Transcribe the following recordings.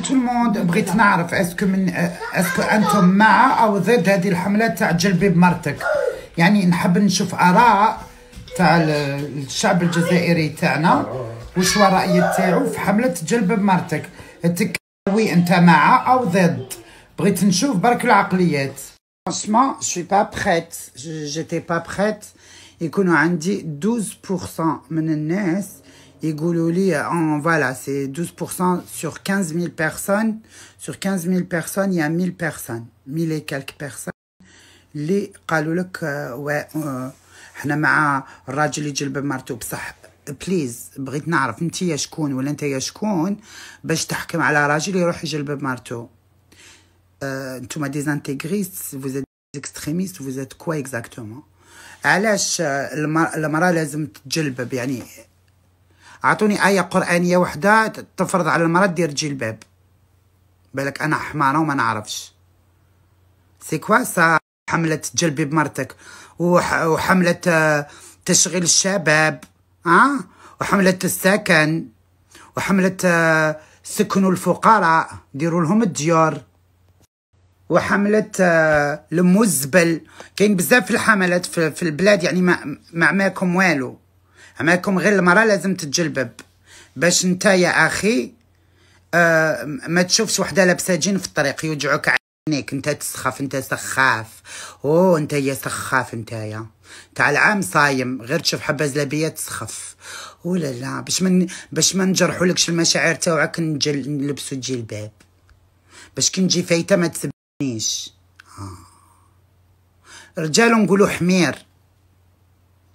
تو الموند بغيت نعرف اسكو من اسكو انتم مع او ضد هذه الحمله تاع جلبي بمرتك يعني نحب نشوف اراء تاع الشعب الجزائري تاعنا وش هو الراي تاعو في حمله جلب بمرتك وي انت مع او ضد بغيت نشوف برك العقليات Franchement, je suis pas prête. J'étais pas prête. يكونوا عندي 12% من الناس يقولوا لي اون فوالا سي 12% sur 15000 000 personnes sur 15 000 personnes il y a 1000 personnes 1000 et quelques personnes اللي قالوا لك حنا مع الراجل اللي جلب مرته بصح بليز بغيت نعرف انت يا شكون ولا انت يا شكون باش تحكم على راجل يروح يجلب مرته انتوما ديزانتيغريست vous êtes extrémistes vous êtes quoi exactement علاش المراه لازم تجلب يعني اعطوني ايه قرانيه وحده تفرض على المراه دير جلباب بالك انا حماره وما نعرفش سي كوا سا حمله جلبي بمرتك وحمله تشغيل الشباب اه وحمله السكن وحمله سكنوا الفقراء ديروا لهم الديار وحملة المزبل كاين بزاف الحملات في البلاد يعني ما معماكم والو عماكم غير المراه لازم تتجلبب باش انت يا اخي آه ما تشوفش وحده لابسه جين في الطريق يوجعوك عينيك انت تسخف انت سخاف اوه انت يا سخاف انت يا تاع العام صايم غير تشوف حبه زلابيه تسخف ولا لا باش من باش ما نجرحولكش المشاعر تاوعك نجل نلبسو جلباب باش كي نجي فايته ما تسبنيش آه. رجال نقولوا حمير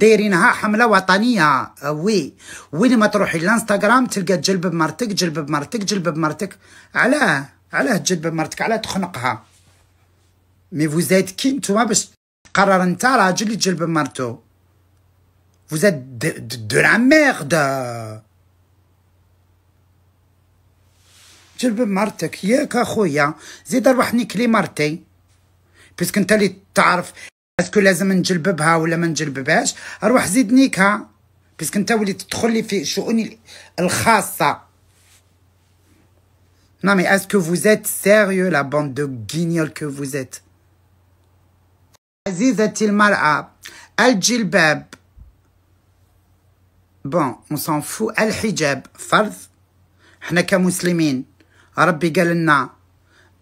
دايرينها حمله وطنيه آه، وي وين ما تروحي لانستغرام تلقى جلب بمرتك جلب بمرتك جلب بمرتك علاه علاه تجلب بمرتك علاه تخنقها مي فوزيت كي نتوما باش تقرر انت راجل اللي تجلب مرتو فوزيت دو لا ميرد جلب مرتك ياك اخويا زيد روحني كلي مرتي بس كنت اللي تعرف اسكو لازم نجلببها ولا ما نجلببهاش روح زيد نيكها باسكو انت وليت تدخل لي في شؤوني الخاصه Non mais est-ce que vous êtes sérieux كو bande de عزيزتي المرأة الجلباب بون اون فو الحجاب فرض حنا كمسلمين ربي قال لنا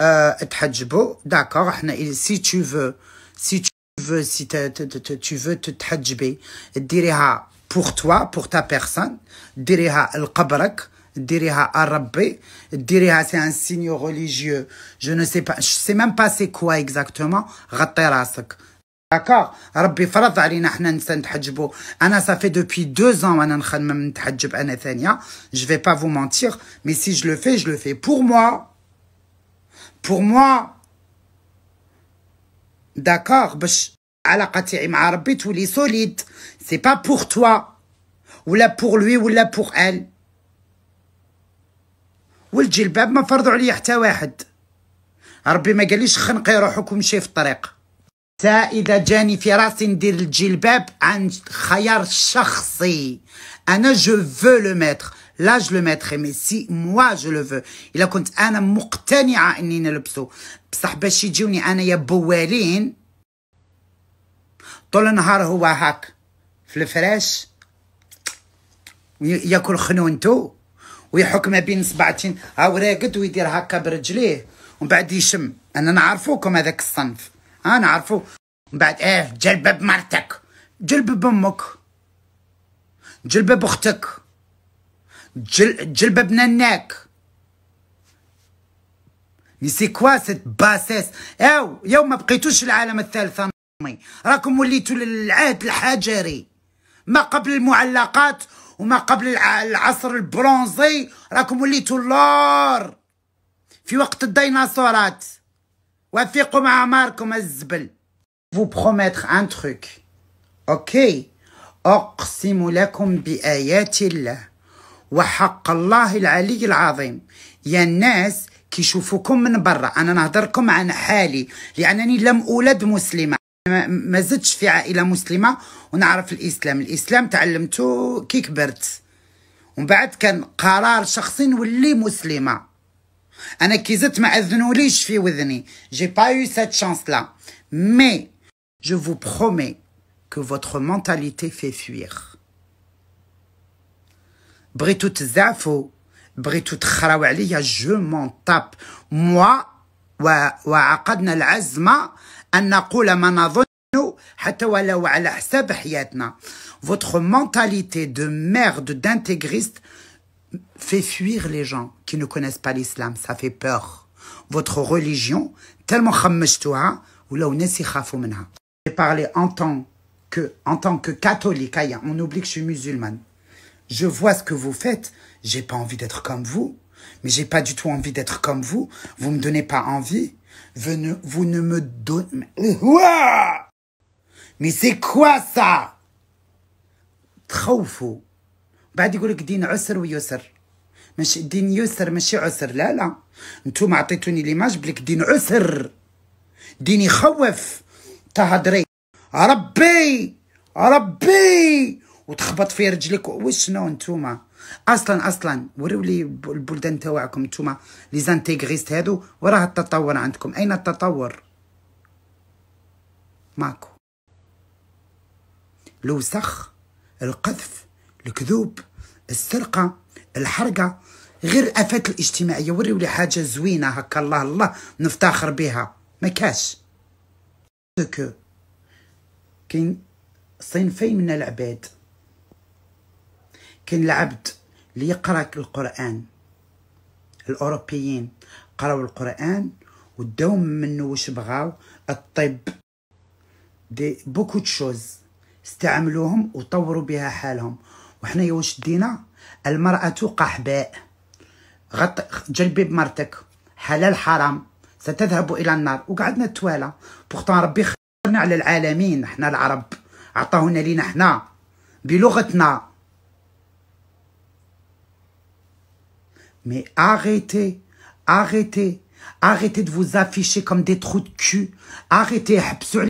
اه تحجبوا داكوغ حنا سي تو فو سي veux, si tu veux te tahajber, diriha pour toi, pour ta personne, diriha al-qabrak, diriha arabbé, diriha c'est un signe religieux, je ne sais pas, je sais même pas c'est quoi exactement, rasak. D'accord Rabbi فرض علينا احنا نتحجبوا Anna ça fait depuis deux ans ana نخدم نتحجب انا je vais pas vous mentir mais si je le fais je le fais pour moi pour moi D'accord علاقتي مع ربي تولي سوليد سي با بور توا ولا بور لوي ولا بور ال والجلباب ما فرضوا عليا حتى واحد ربي ما قاليش خنقي روحك ومشي في الطريق تا اذا جاني في راسي ندير الجلباب عن خيار شخصي انا جو فو لو ميتر لا جو لو ميتر مي سي موا جو لو فو الا كنت انا مقتنعه اني نلبسو بصح باش يجوني انايا بوالين طول النهار هو هاك في الفراش ياكل خنونتو ويحك ما بين صبعتين هاو راقد ويدير هكا برجليه ومن بعد يشم انا نعرفوكم هذاك الصنف ها نعرفو من بعد اه جلب بمرتك جلب بامك جلب بختك جل جلبب ناناك سي كوا سيت باسيس او يوم ما بقيتوش العالم الثالث راكم وليتوا للعهد الحجري ما قبل المعلقات وما قبل العصر البرونزي راكم وليتوا اللور في وقت الديناصورات وافقوا مع ماركم الزبل فو بروميتر ان تروك اوكي اقسم لكم بايات الله وحق الله العلي العظيم يا الناس كيشوفوكم من برا انا نهضركم عن حالي لانني لم اولد مسلمه ما زدتش في عائله مسلمه ونعرف الاسلام الاسلام تعلمته كي كبرت ومن بعد كان قرار شخصي نولي مسلمه انا كي زدت ما اذنوليش في وذني جي با يو سات شانس لا مي جو فو برومي كو فوتر مونتاليتي في فوير بغيتو تزعفوا بغيتو تخراو عليا جو مون طاب موا وعقدنا العزمه votre mentalité de merde d'intégriste fait fuir les gens qui ne connaissent pas l'islam ça fait peur votre religion tellement j'ai parlé en tant que en tant que catholique on oublie que je suis musulmane je vois ce que vous faites j'ai pas envie d'être comme vous mais j'ai pas du tout envie d'être comme vous vous me donnez pas envie vous ne me donnez... مي سي كوا سا تخوفوا بعد يقول لك دين عسر ويسر ماشي دين يسر ماشي عسر لا لا نتوما عطيتوني ليماج بلك دين عسر دين يخوف تهضري ربي ربي وتخبط في رجلك وشنو نتوما اصلا اصلا وريوا لي البلدان تاعكم نتوما لي زانتيغريست هادو وراه التطور عندكم اين التطور ماكو الوسخ القذف الكذوب السرقه الحرقه غير الافات الاجتماعيه وريوا لي حاجه زوينه هكا الله الله نفتخر بها ما كاش كاين صنفين من العباد كاين العبد اللي يقرأ القرآن الأوروبيين قرأوا القرآن وداو منه واش بغاو الطب دي بوكو تشوز استعملوهم وطوروا بها حالهم وحنا واش دينا المرأة قحباء غط جلبي بمرتك حلال حرام ستذهب إلى النار وقعدنا توالى بورتون ربي خيرنا على العالمين حنا العرب عطاهنا لينا حنا بلغتنا Mais arrêtez, arrêtez, arrêtez de vous afficher comme des trous de cul. Arrêtez, habsoul,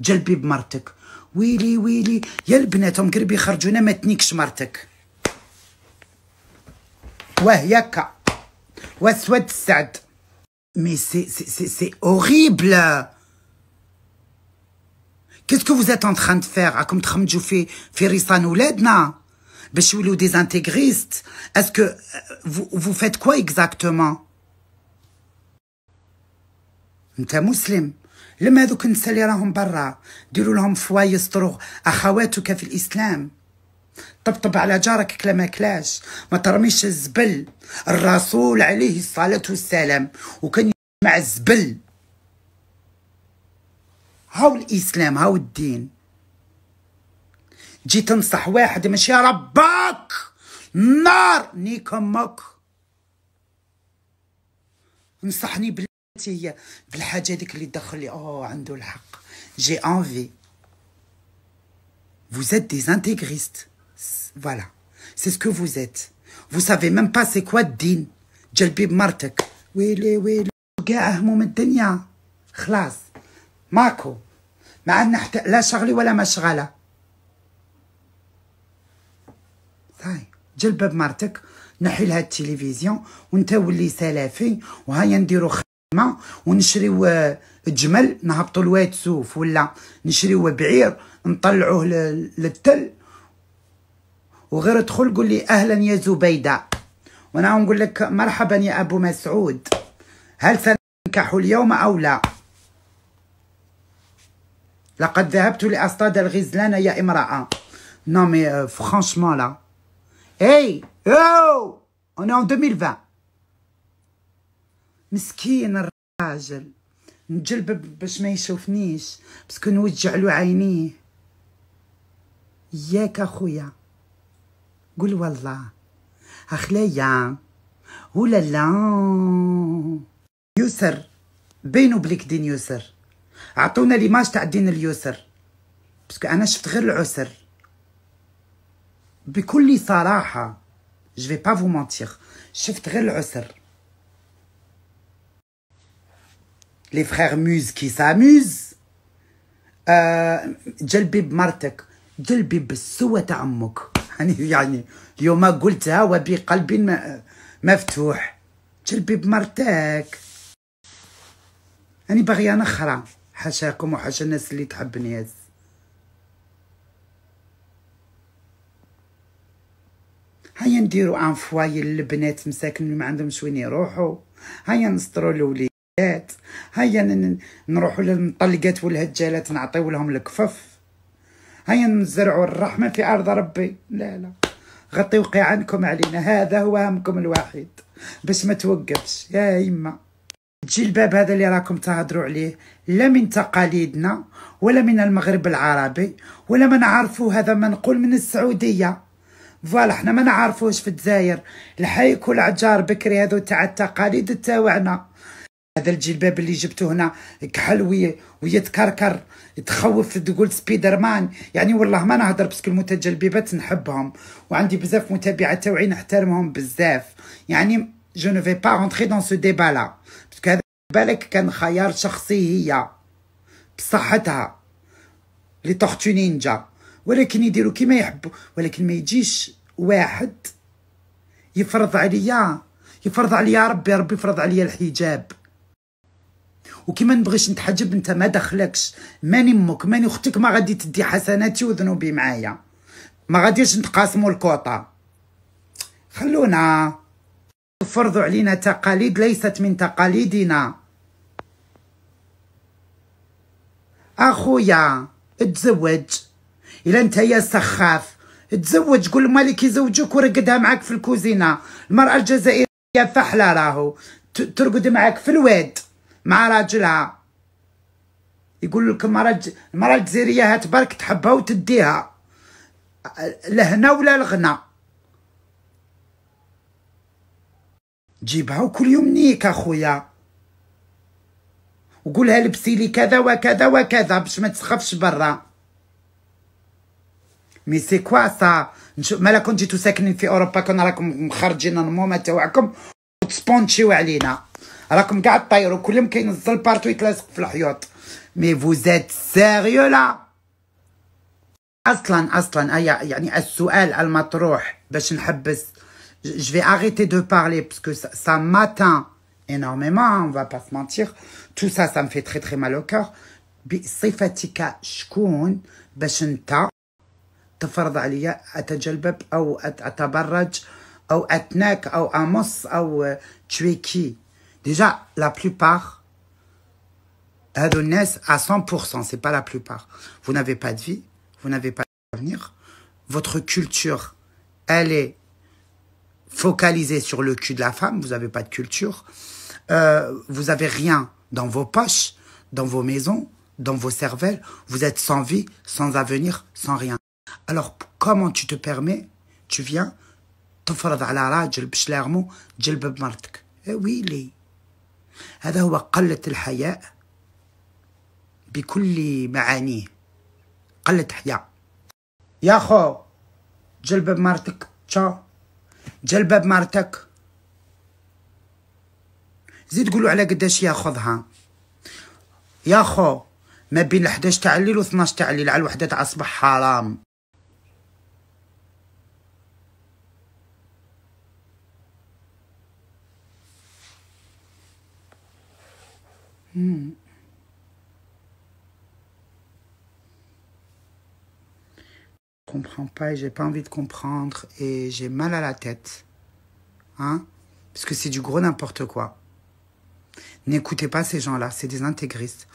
j'ai martek. Willy, wili y'a l'bnet, on gribi kharjouna, metnik martek. Ouais, yaka. Ouais, souhait sad. Mais c'est horrible. Qu'est-ce que vous êtes en train de faire? Akum comme tram fait, باش يوليو دي انتيغريست اسكو فو فات كوا اكزاكتومون انت مسلم لما هذوك النساء اللي راهم برا ديروا لهم فوا يستروا اخواتك في الاسلام طبطب على جارك كلا ما كلاش ما ترميش الزبل الرسول عليه الصلاة والسلام وكان مع الزبل هاو الإسلام هاو الدين جي تنصح واحد ماشي رباك نار نيك امك نصحني بلاتي هي بالحاجه هذيك اللي دخل لي اوه عنده الحق جي انفي Vous êtes des intégristes. Voilà. C'est ce que vous êtes. Vous savez même pas c'est quoi din. جلبي بمرتك ويلي ويلي كاع هموم الدنيا خلاص ماكو ما عندنا حتى لا شغلي ولا مشغله هاي جلب بمرتك مرتك نحي لها التلفزيون وانت ولي سلفي وهايا نديرو خدمه ونشريو آه، جمل نهبطو لواد سوف ولا نشريو بعير نطلعوه للتل وغير ادخل قول لي اهلا يا زبيده وانا نقول لك مرحبا يا ابو مسعود هل سننكح اليوم او لا لقد ذهبت لاصطاد الغزلان يا امراه نو مي فرانشمون لا Hey, oh, on est en 2020. مسكين الراجل نجلب باش ما يشوفنيش بس نوجع له عينيه ياك اخويا قول والله اخلايا ولا لا يسر بينو بليك دين يسر عطونا ليماج تاع دين اليسر باسكو انا شفت غير العسر بكل صراحه جو با فو مونتيغ شفت غير العسر لي فخيغ موز كي ساموز آه جلبي بمرتك جلبي بالسوة تاع امك يعني يعني اليوم قلتها وبقلب مفتوح جلبي بمرتك انا باغيه نخرى حاشاكم وحاشا الناس اللي تحبني ياس هيا نديرو ان فواي للبنات مساكن ما عندهمش وين يروحوا هيا نسطرو الوليدات هيا نروحو للمطلقات والهجالات نعطيو لهم الكفف هيا نزرعو الرحمه في ارض ربي لا لا غطيو قيعانكم علينا هذا هو همكم الوحيد باش ما توقفش يا يما الباب هذا اللي راكم تهضروا عليه لا من تقاليدنا ولا من المغرب العربي ولا ما نعرفوا هذا ما نقول من السعوديه فوالا حنا ما نعرفوش في الجزائر كل عجار بكري هذو تاع التقاليد تاوعنا هذا الجلباب اللي جبته هنا كحلوي ويتكركر تخوف تقول سبيدر مان يعني والله ما نهضر باسكو المتجلبيبات نحبهم وعندي بزاف متابعه توعي نحترمهم بزاف يعني جو نو في با رونتري دون سو ديبا لا باسكو هذا بالك كان خيار شخصي هي بصحتها لي تورتو نينجا ولكن يديروا كما يحبوا ولكن ما يجيش واحد يفرض عليا يفرض عليا ربي ربي يفرض عليا الحجاب وكما نبغيش نتحجب انت ما دخلكش ماني امك ماني اختك ما غادي تدي حسناتي وذنوبي معايا ما غاديش نتقاسموا الكوطه خلونا فرضوا علينا تقاليد ليست من تقاليدنا اخويا اتزوج الا انت يا سخاف تزوج قول مالك يزوجوك ورقدها معاك في الكوزينه المراه الجزائريه فحله راهو ترقد معاك في الواد مع راجلها يقول لك المراه الجزائريه هات برك تحبها وتديها لهنا ولا لغنا جيبها وكل يوم نيك اخويا وقولها لبسي لي كذا وكذا وكذا باش ما تسخفش برا مي سي كوا سا مالا كون جيتو ساكنين في اوروبا كون راكم مخرجين المومه تاعكم وتسبونشيو علينا راكم كاع طايروا كلهم كينزل بارتو يتلاصق في الحيوط مي فوزيت سيريو لا اصلا اصلا ايا يعني السؤال المطروح باش نحبس جو في اريتي دو parler باسكو سا ماتان ça m'atteint énormément hein, on va pas se mentir tout ça ça me fait بصفتك شكون باش انت Déjà, la plupart, à 100%, c'est pas la plupart. Vous n'avez pas de vie, vous n'avez pas d'avenir. Votre culture, elle est focalisée sur le cul de la femme, vous n'avez pas de culture. Euh, vous n'avez rien dans vos poches, dans vos maisons, dans vos cervelles. Vous êtes sans vie, sans avenir, sans rien. Alors, comment tu te permets tu viens tu tu fais fais la la rage, rage, tu fais la rage. Eh oui, les. هذا هو قلة الحياء بكل معانيه قلة حياء يا خو جلب مرتك تشا جلب مرتك زيد قولوا على قداش ياخذها يا خو ما بين 11 تاع الليل و 12 تاع الليل على الوحده تاع الصبح حرام Je ne comprends pas et je n'ai pas envie de comprendre et j'ai mal à la tête. Hein, parce que c'est du gros n'importe quoi. N'écoutez pas ces gens-là, c'est des intégristes.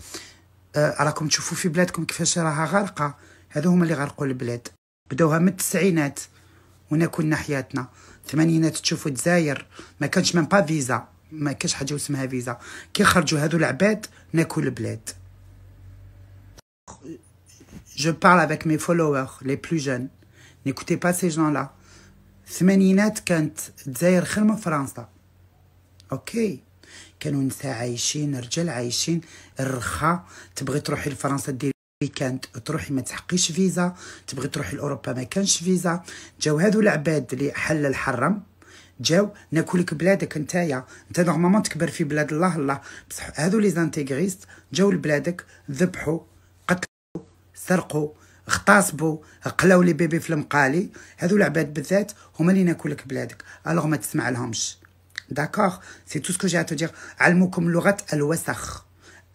Euh, alors, comme tu as fait des blètes, comme tu as fait des blètes, tu as fait des blètes. Tu as fait les blètes. Tu as fait des blètes. Tu as fait des blètes. Tu as fait des blètes. Tu as fait des même pas de visa. ما كاش حاجه اسمها فيزا كي خرجوا هادو العباد ناكل البلاد جو بارل افيك مي فولوور لي بلو جون نيكوتي با سي جون لا الثمانينات كانت الجزائر خير من فرنسا اوكي كانوا نساء عايشين رجال عايشين الرخا تبغي تروحي لفرنسا ديري ويكاند تروحي ما تحقيش فيزا تبغي تروحي لاوروبا ما كانش فيزا جاو هادو العباد اللي حل الحرم جاو ناكلك بلادك نتايا نتا نورمالمون تكبر في بلاد الله الله بصح هادو لي زانتيغريست جاو لبلادك ذبحوا قتلوا سرقوا اغتصبوا قلاو لي بيبي في المقالي هادو العباد بالذات هما اللي ناكلك بلادك الوغ ما تسمع لهمش داكوغ سي تو سكو جي دير علموكم لغه الوسخ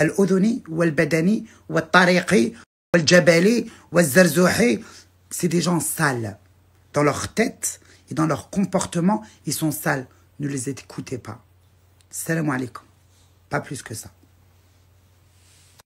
الاذني والبدني والطريقي والجبلي والزرزوحي سي دي جون سال دون لوغ تيت et dans leur comportement, ils sont sales. Ne les écoutez pas. Salam alaikum. Pas plus que ça.